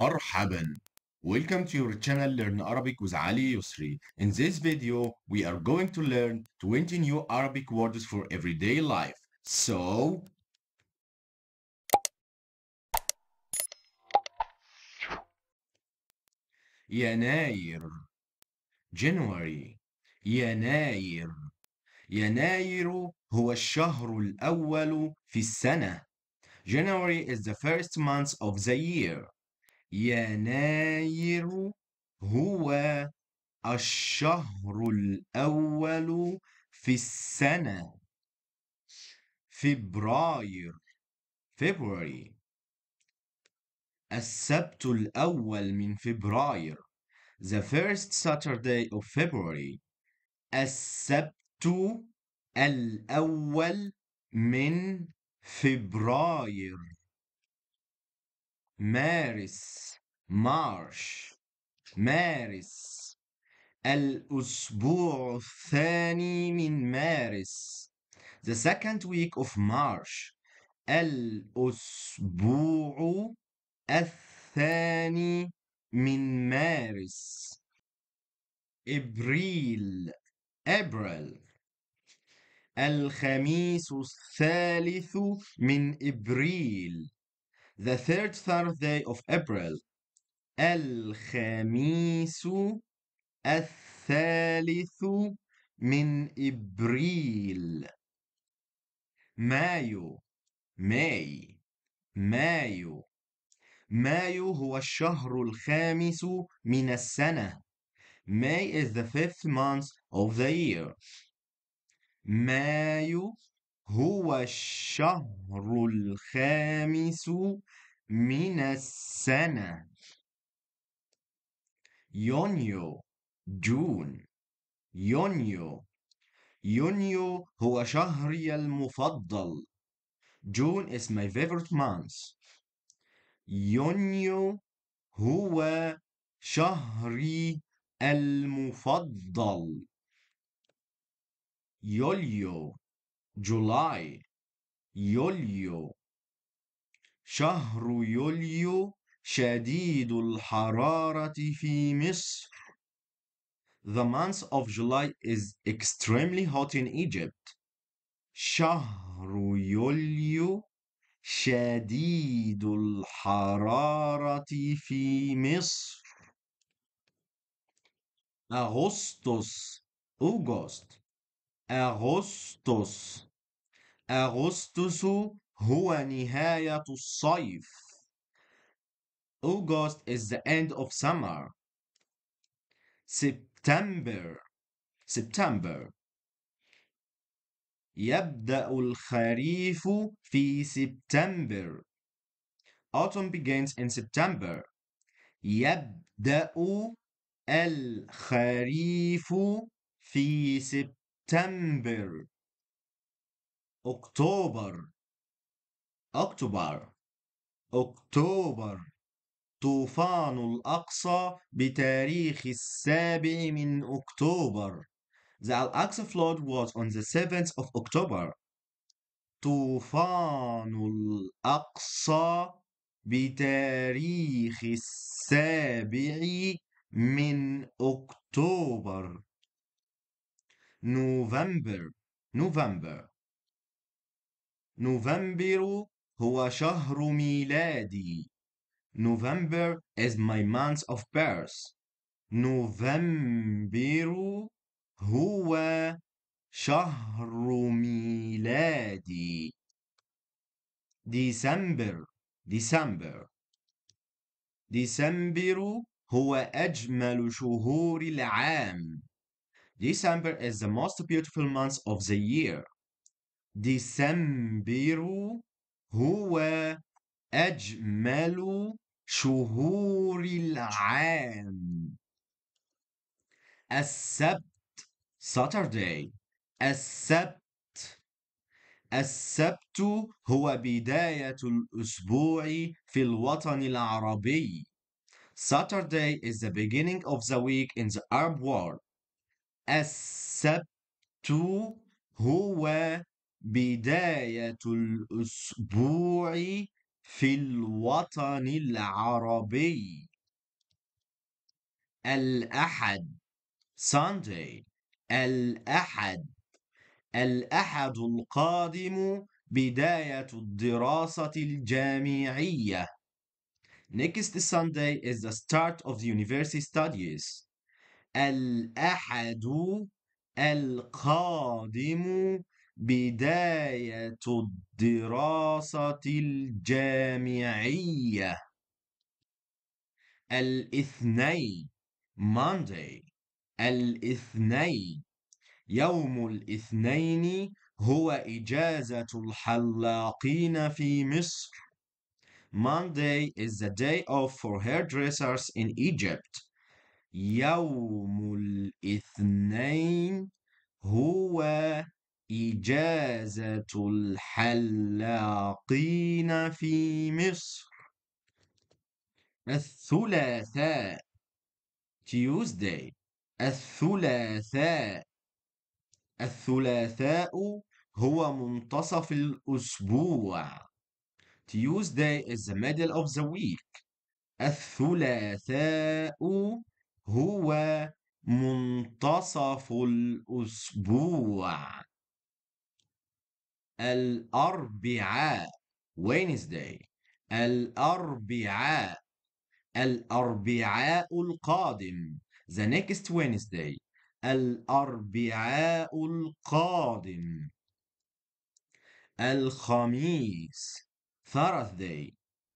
مرحباً. Welcome to your channel Learn Arabic with Ali Yusri. In this video, we are going to learn 20 new Arabic words for everyday life. So, يناير January يناير يناير هو الشهر الأول في السنة January is the first month of the year يناير هو الشهر الأول في السنة فبراير February السبت الأول من فبراير The first Saturday of February السبت الأول من فبراير مارس مارش مارس الأسبوع الثاني من مارس The second week of March الأسبوع الثاني من مارس إبريل أبريل الخميس الثالث من إبريل The third Thursday of April الخميس الثالث من إبريل مايو ماي مايو مايو هو الشهر الخامس من السنة May is the fifth month of the year مايو هو الشهر الخامس من السنة يونيو جون يونيو يونيو هو شهري المفضل جون is my favorite month يونيو هو شهري المفضل يوليو July يوليو شهر يوليو شديد الحرارة في مصر The month of July is extremely hot in Egypt. شهر يوليو شديد الحرارة في مصر. أغسطس August Augustus أغسطس هو نهاية الصيف. August is the end of summer. September September يبدأ الخريف في سبتمبر. Autumn begins in September. يبدأ الخريف في سبتمبر. أكتوبر أكتوبر أكتوبر طوفان الأقصى بتاريخ السابع من أكتوبر The Al-Aqsa flood was on the 7th of October. طوفان الأقصى بتاريخ السابع من أكتوبر. نوفمبر نوفمبر نوفمبر هو شهر ميلادي November is my month of birth نوفمبر هو شهر ميلادي ديسمبر ديسمبر ديسمبر هو أجمل شهور العام December is the most beautiful month of the year ديسمبر هو أجمل شهور العام السبت Saturday السبت السبت هو بداية الأسبوع في الوطن العربي Saturday is the beginning of the week in the Arab world السبت هو بداية الأسبوع في الوطن العربي الأحد Sunday الأحد الأحد القادم بداية الدراسة الجامعية Next Sunday is the start of the university studies الأحد القادم بداية الدراسة الجامعية الاثنين Monday الاثنين يوم الاثنين هو إجازة الحلاقين في مصر Monday is the day off for hairdressers in Egypt يوم الاثنين هو إجازة الحلاقين في مصر الثلاثاء Tuesday الثلاثاء الثلاثاء هو منتصف الأسبوع Tuesday is the middle of the week الثلاثاء هو منتصف الأسبوع الأربعاء Wednesday الأربعاء الأربعاء القادم The next Wednesday الأربعاء القادم الخميس Thursday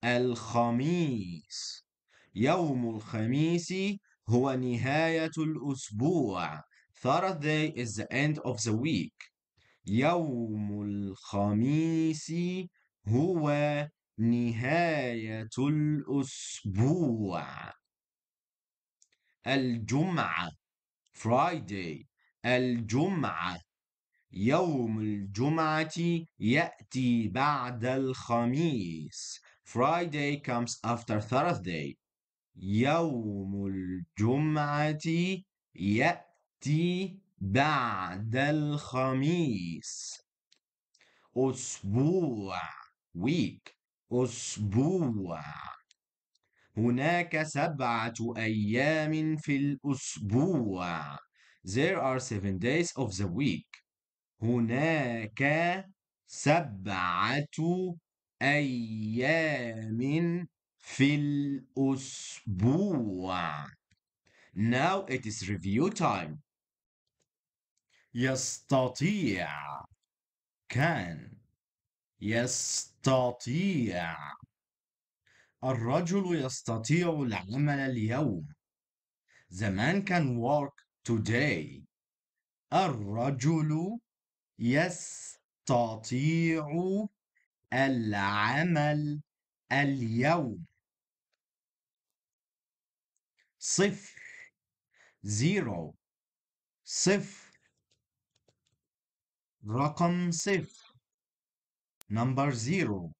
الخميس يوم الخميس هو نهاية الأسبوع Thursday is the end of the week يوم الخميس هو نهاية الأسبوع الجمعة Friday الجمعة يوم الجمعة يأتي بعد الخميس Friday comes after Thursday يوم الجمعة يأتي بعد الخميس أسبوع week أسبوع هناك سبعة أيام في الأسبوع There are seven days of the week هناك سبعة أيام في الأسبوع Now it is review time يستطيع كان يستطيع الرجل يستطيع العمل اليوم the كان work today الرجل يستطيع العمل اليوم صفر zero صفر رقم صفر number zero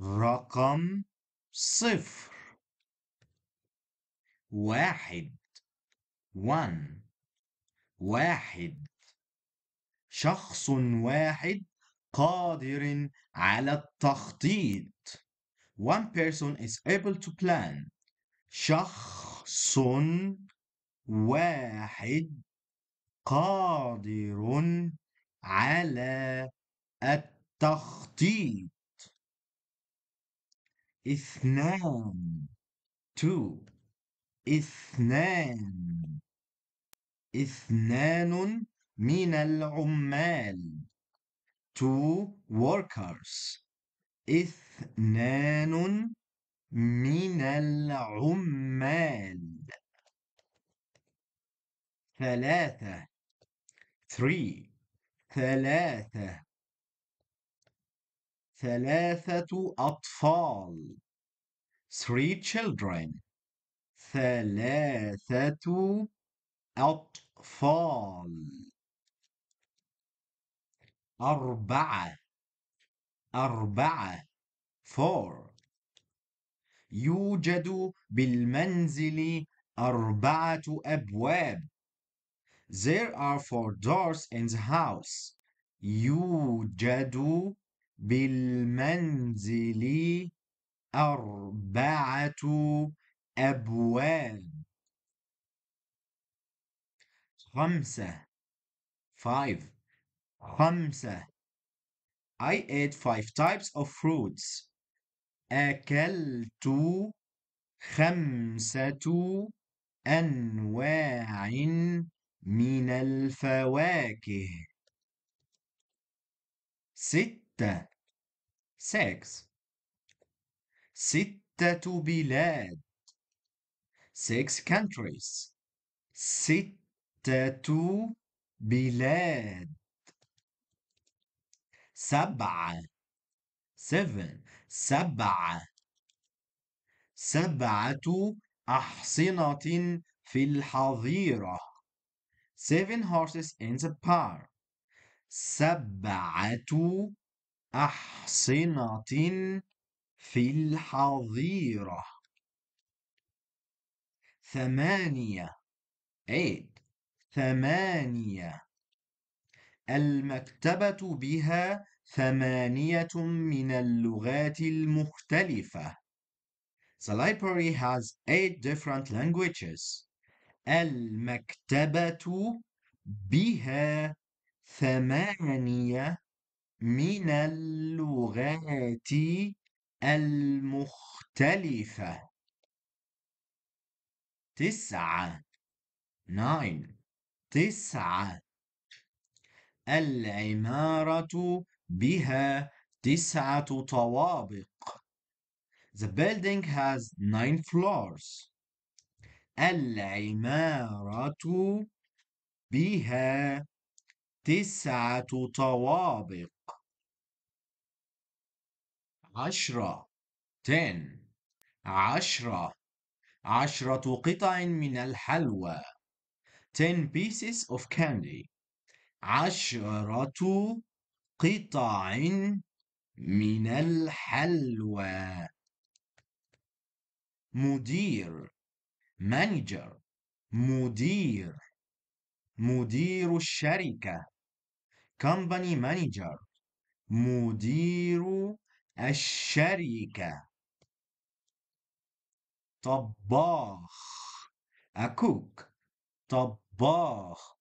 رقم صفر واحد one واحد شخص واحد قادر على التخطيط one person is able to plan شخص واحد قادر على التخطيط اثنان two اثنان اثنان من العمال two workers اثنان من العمال ثلاثة three ثلاثة ثلاثة أطفال three children ثلاثة أطفال أربعة أربعة four يوجد بالمنزل أربعة أبواب There are four doors in the house. يوجد بالمنزل أربعة أبواب. خمسة five خمسة I ate five types of fruits. أكلت خمسة أنواع من الفواكه ستة six ستة بلاد six countries ستة بلاد سبعة seven سبعة سبعة أحصنة في الحظيرة seven horses in the park سبعة أحصنة في الحظيرة ثمانية eight ثمانية المكتبة بها ثمانية من اللغات المختلفة The library has eight different languages. المكتبة بها ثمانية من اللغات المختلفة تسعة ناين تسعة العمارة بها تسعة طوابق The building has nine floors العمارة بها تسعة طوابق عشرة تن عشرة عشرة قطع من الحلوى ten pieces of candy عشرة قطع من الحلوى مدير مانجر مدير مدير الشركة company manager مدير الشركة طباخ أكوك طباخ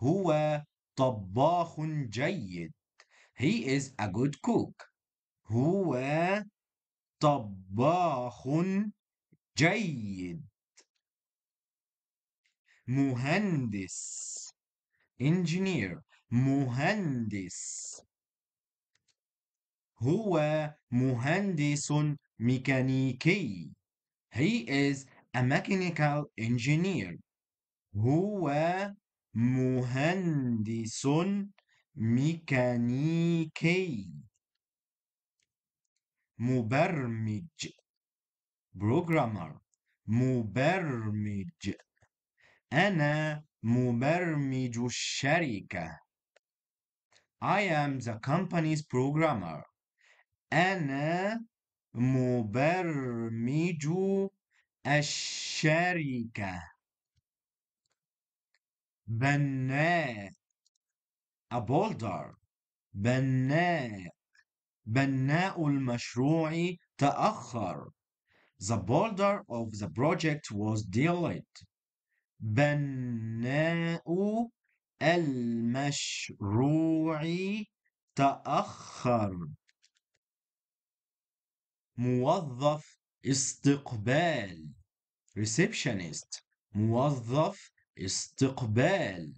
هو طباخ جيد he is a good cook هو طباخ جيد مهندس engineer مهندس هو مهندس ميكانيكي he is a mechanical engineer هو مهندس ميكانيكي مبرمج programmer مبرمج أنا مبرمج الشركة. I am the company's programmer. أنا مبرمج الشركة. بناء a boulder بناء بناء المشروع تأخر. The boulder of the project was delayed. بناء المشروع تأخر موظف استقبال receptionist موظف استقبال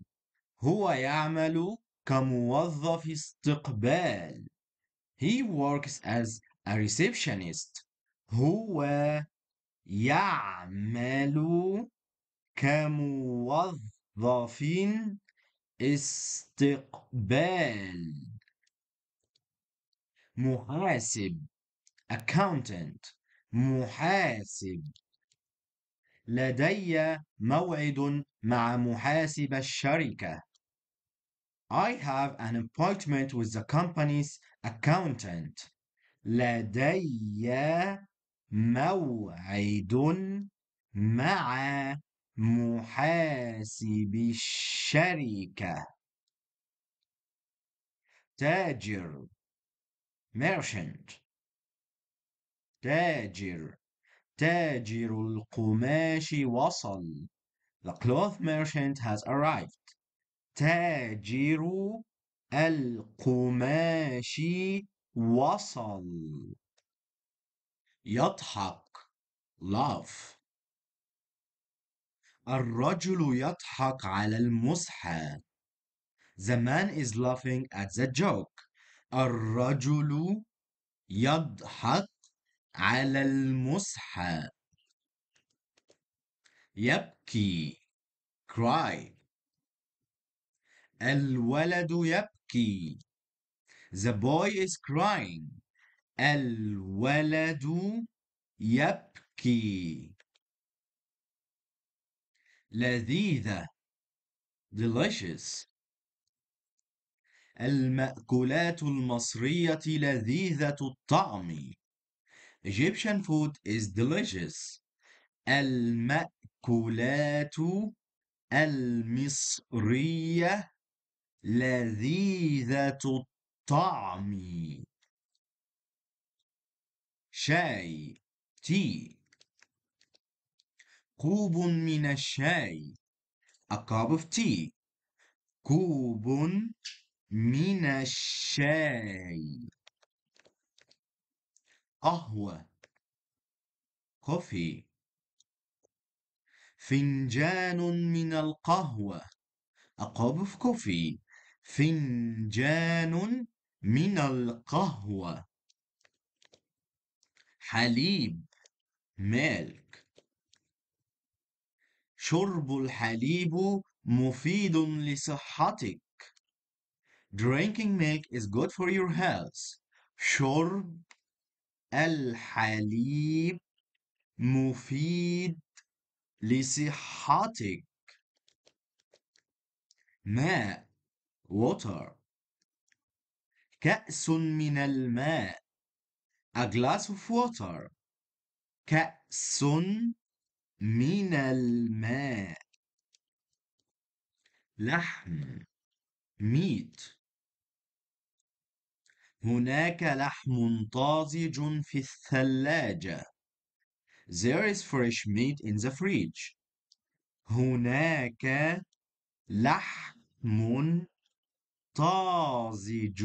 هو يعمل كموظف استقبال he works as a receptionist هو يعمل كموظفين استقبال محاسب accountant محاسب لدي موعد مع محاسب الشركة I have an appointment with the company's accountant لدي موعد مع محاسب الشركة تاجر merchant تاجر تاجر القماش وصل The cloth merchant has arrived تاجر القماش وصل يضحك laugh الرجل يضحك على المصحى. The man is laughing at the joke الرجل يضحك على المصحى. يبكي cry الولد يبكي The boy is crying الولد يبكي لذيذة delicious المأكولات المصرية لذيذة الطعم Egyptian food is delicious المأكولات المصرية لذيذة الطعم شاي tea كوب من الشاي a cup of tea كوب من الشاي قهوة coffee فنجان من القهوة a cup of coffee فنجان من القهوة حليب milk شرب الحليب مفيد لصحتك. Drinking milk is good for your health. شرب الحليب مفيد لصحتك. ماء water كأس من الماء a glass of water كأس من الماء لحم ميت هناك لحم طازج في الثلاجة There is fresh meat in the fridge هناك لحم طازج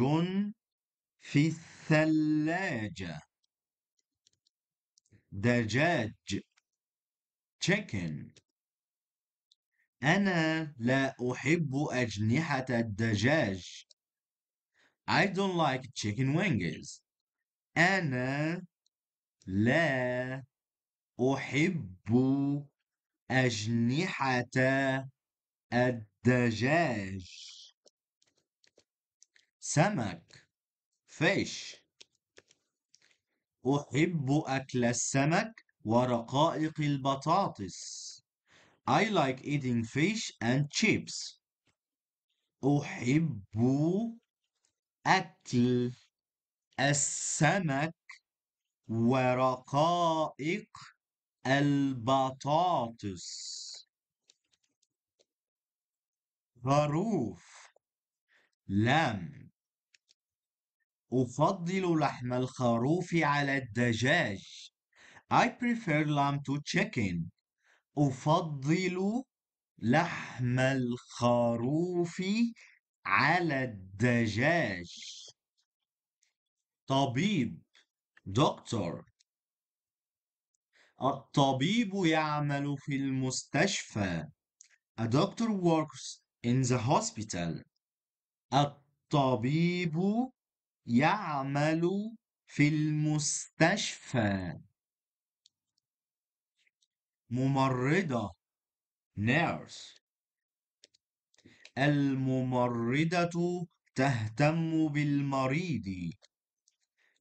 في الثلاجة دجاج chicken أنا لا أحب أجنحة الدجاج I don't like chicken wings أنا لا أحب أجنحة الدجاج سمك fish أحب أكل السمك ورقائق البطاطس I like eating fish and chips أحب أكل السمك ورقائق البطاطس خروف لم أفضل لحم الخروف على الدجاج I prefer lamb to chicken أفضل لحم الخروف على الدجاج طبيب دكتور الطبيب يعمل في المستشفى A doctor works in the hospital الطبيب يعمل في المستشفى ممرضة nurse الممرضة تهتم بالمريض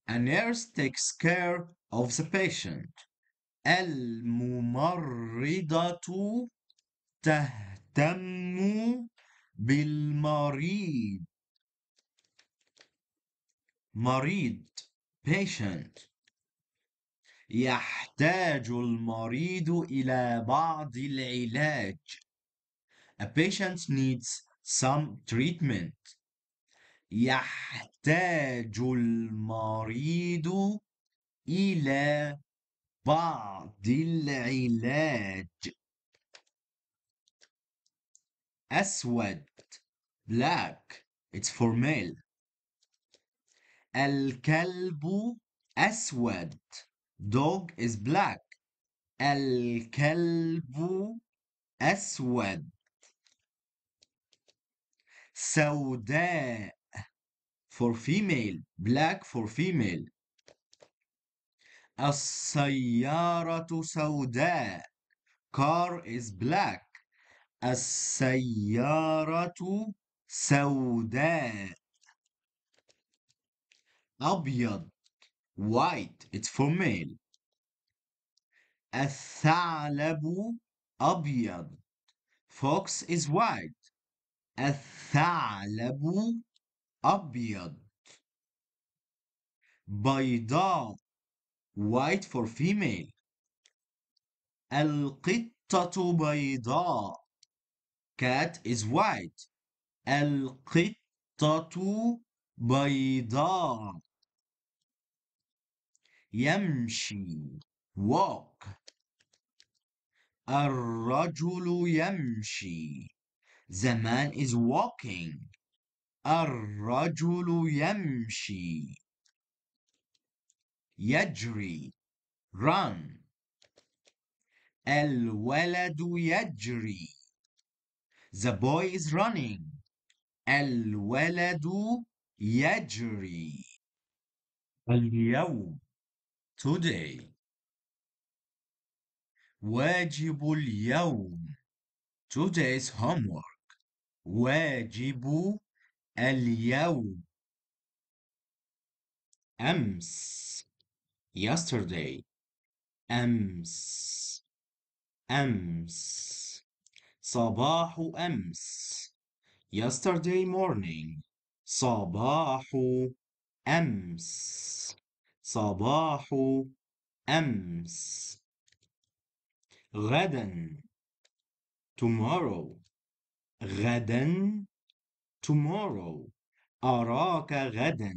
A nurse takes care of the patient الممرضة تهتم بالمريض مريض patient يحتاج المريض إلى بعض العلاج. A patient needs some treatment. يحتاج المريض إلى بعض العلاج. أسود black it's for male الكلب أسود dog is black الكلب أسود سوداء for female black for female السيارة سوداء car is black السيارة سوداء أبيض white. It's for male. الثعلب أبيض. Fox is white. الثعلب أبيض. بيضاء. White for female. القطة بيضاء. Cat is white. القطة بيضاء. يمشي walk الرجل يمشي the man is walking الرجل يمشي يجري run الولد يجري the boy is running الولد يجري اليوم today واجب اليوم today's homework واجب اليوم أمس yesterday أمس أمس صباح أمس yesterday morning صباح أمس صباح أمس غدا tomorrow غدا tomorrow أراك غدا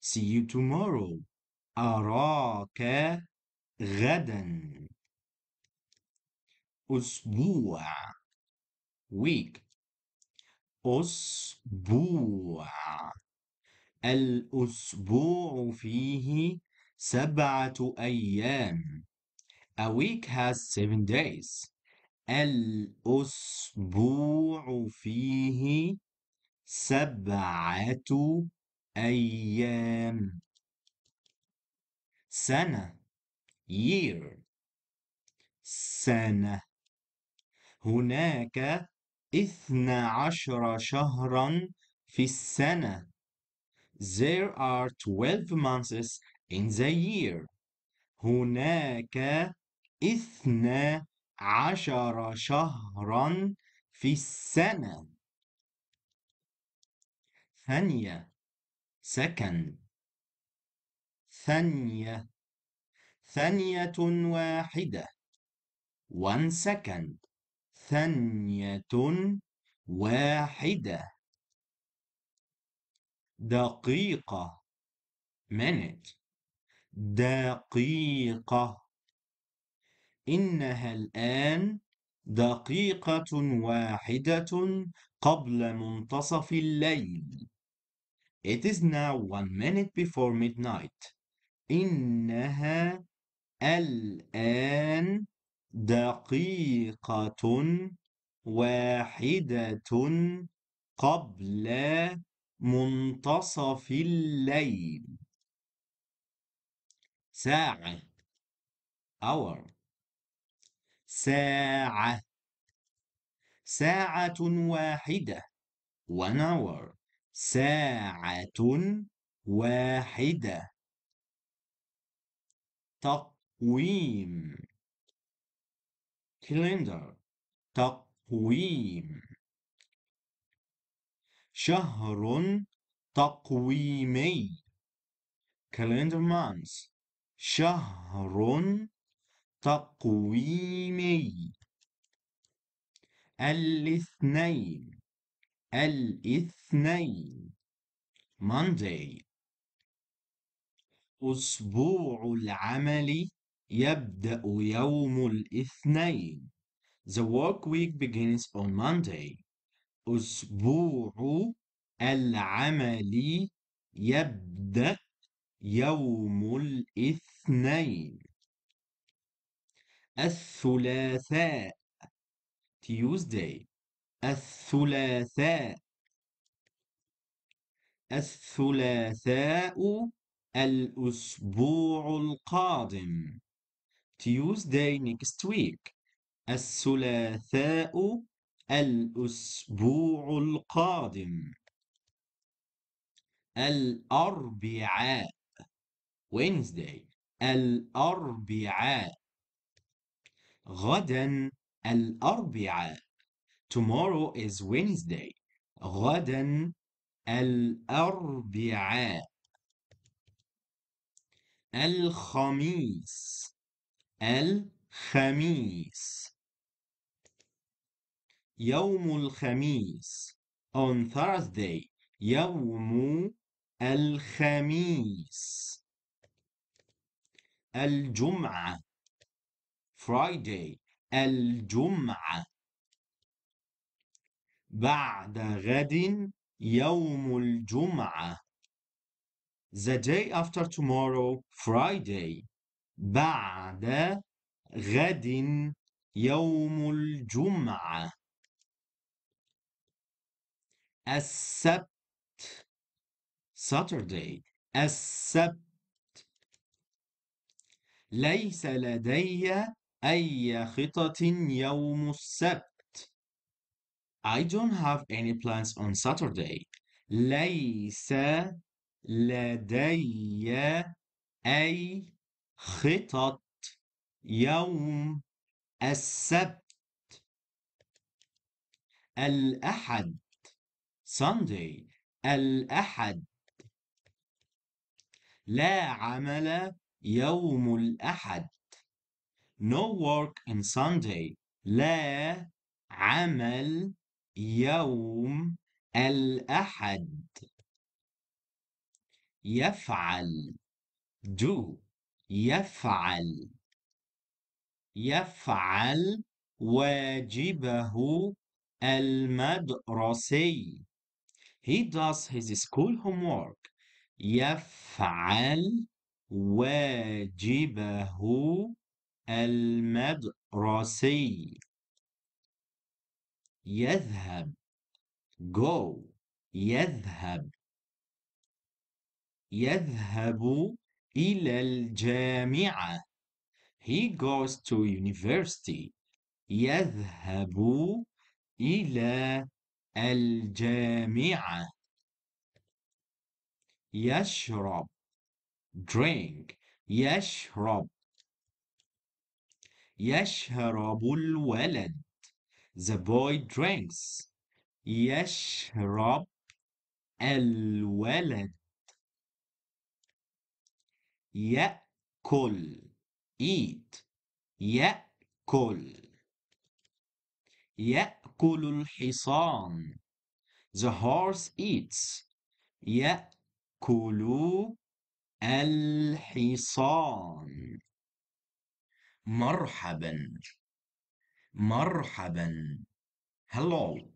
see you tomorrow أراك غدا أسبوع week أسبوع الأسبوع فيه سبعة أيام. A week has seven days. الأسبوع فيه سبعة أيام. سنة year سنة هناك اثنا عشر شهرا في السنة There are 12 months in the year. هناك اثنا عشر شهرا في السنة. ثانية سكن ثانية ثانية واحدة one second ثانية واحدة دقيقة minute دقيقة إنها الآن دقيقة واحدة قبل منتصف الليل. It is now one minute before midnight. إنها الآن دقيقة واحدة قبل منتصف الليل ساعة hour ساعة ساعة واحدة one hour ساعة واحدة تقويم calendar تقويم شهر تقويمي calendar months شهر تقويمي الاثنين الاثنين Monday أسبوع العمل يبدأ يوم الاثنين The work week begins on Monday أسبوع العمل يبدأ يوم الاثنين الثلاثاء Tuesday الثلاثاء الثلاثاء الأسبوع القادم Tuesday next week الثلاثاء الأسبوع القادم الأربعاء Wednesday الأربعاء غدا الأربعاء Tomorrow is Wednesday غدا الأربعاء الخميس الخميس يوم الخميس on Thursday يوم الخميس الجمعة Friday الجمعة بعد غد يوم الجمعة The day after tomorrow Friday بعد غد يوم الجمعة السبت Saturday السبت ليس لدي أي خطط يوم السبت I don't have any plans on Saturday ليس لدي أي خطط يوم السبت الأحد Sunday الأحد لا عمل يوم الأحد No work in Sunday لا عمل يوم الأحد يفعل do يفعل يفعل واجبه المدرسي He does his school homework. يفعل واجبه المدرسي. يذهب go يذهب يذهب إلى الجامعة he goes to university يذهب إلى الجامعة يشرب drink يشرب يشرب الولد the boy drinks يشرب الولد يأكل eat يأكل يأكل يأكل الحصان The horse eats يأكل الحصان مرحبا مرحبا hello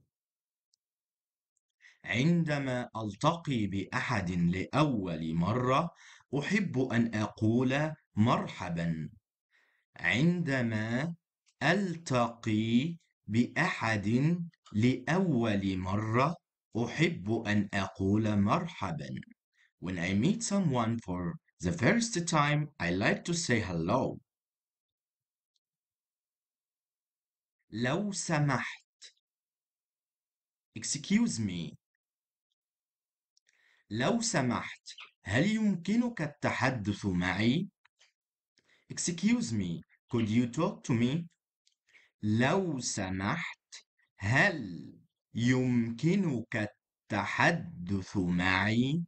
عندما ألتقي بأحد لأول مرة أحب أن أقول مرحبا عندما ألتقي بأحد لأول مرة أحب أن أقول مرحبا When I meet someone for the first time I like to say hello لو سمحت Excuse me لو سمحت هل يمكنك التحدث معي؟ Excuse me, could you talk to me? لو سمحت هل يمكنك التحدث معي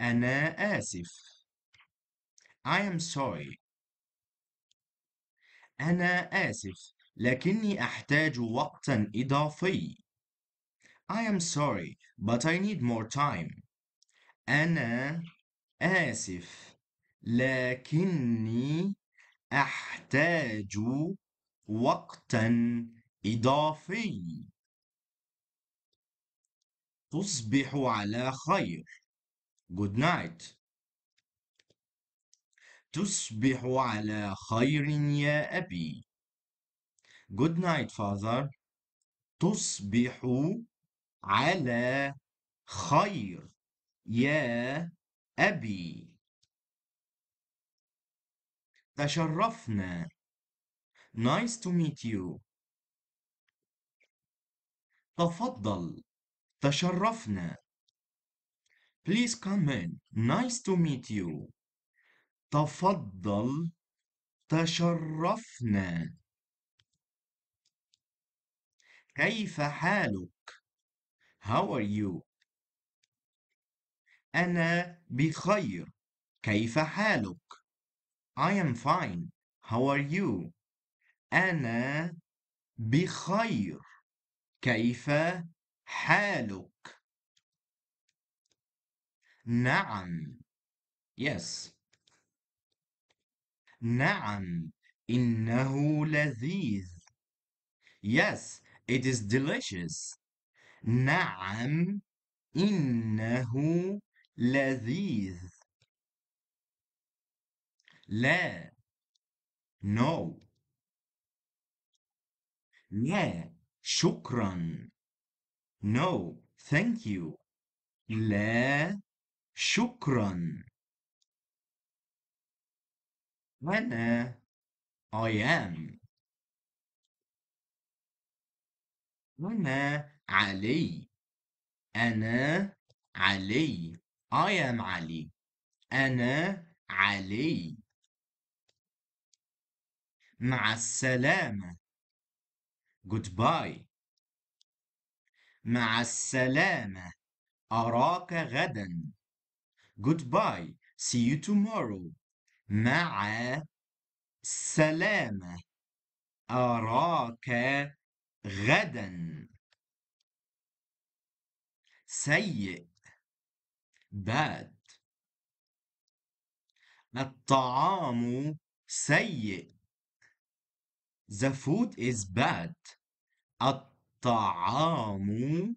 أنا آسف I am sorry. أنا آسف، لكني أحتاج وقتا إضافي. I am sorry, but I need more time. أنا آسف، لكني أحتاج وقتا إضافي تصبح على خير good night تصبح على خير يا أبي good night father تصبح على خير يا أبي تشرفنا nice to meet you تفضل تشرفنا please come in nice to meet you تفضل تشرفنا كيف حالك how are you أنا بخير كيف حالك I am fine. How are you? أنا بخير. كيف حالك؟ نعم. Yes. نعم. إنه لذيذ. Yes, it is delicious. نعم. إنه لذيذ. لا no لا شكرا no thank you لا شكرا أنا I am أنا علي أنا علي I am علي أنا علي مع السلامة goodbye مع السلامة أراك غدا goodbye see you tomorrow مع السلامة أراك غدا سيء bad الطعام سيء The food is bad. الطعام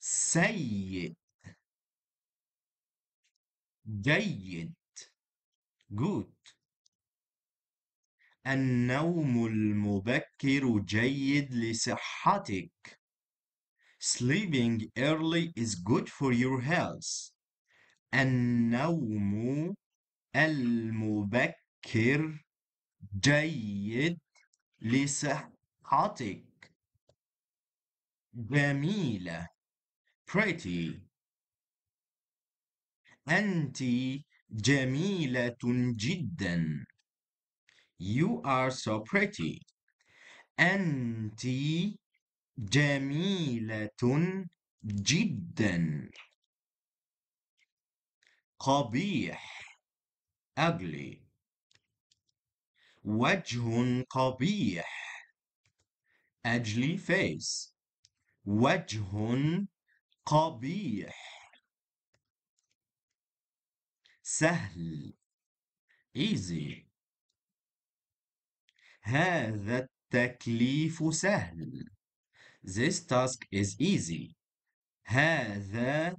سيء. جيد. Good. النوم المبكر جيد لصحتك. Sleeping early is good for your health. النوم المبكر جيد لصحتك جميلة pretty أنت جميلة جدا You are so pretty أنت جميلة جدا قبيح ugly وجه قبيح ugly face وجه قبيح سهل easy هذا التكليف سهل This task is easy هذا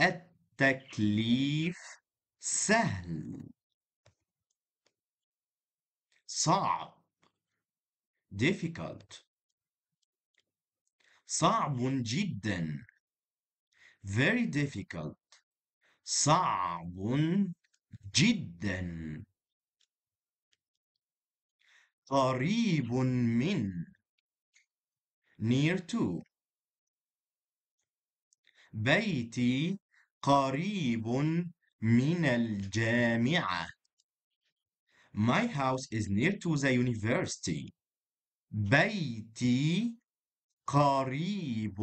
التكليف سهل صعب difficult صعب جدا very difficult صعب جدا قريب من near to بيتي قريب من الجامعة My house is near to the university. بيتي قريب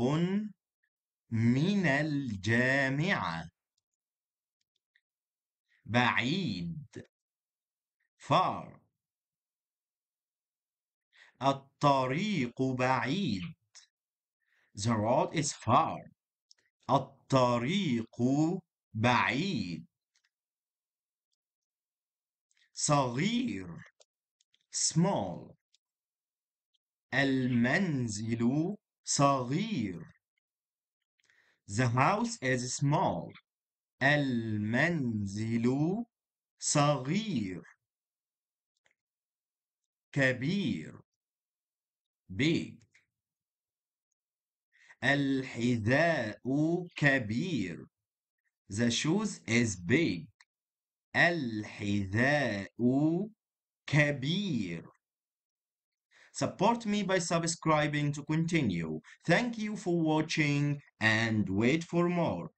من الجامعة. بعيد far الطريق بعيد The road is far الطريق بعيد صغير small المنزل صغير The house is small المنزل صغير كبير big الحذاء كبير The shoes is big الحذاء كبير Support me by subscribing to continue. Thank you for watching and wait for more.